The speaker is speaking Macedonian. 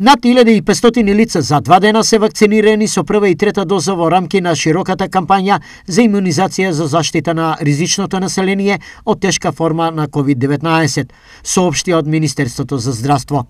Над 1500 лица за два дена се вакцинирани со прва и трета доза во рамки на широката кампања за имунизација за заштита на ризичното население од тешка форма на COVID-19, соопшти од Министерството за здравство.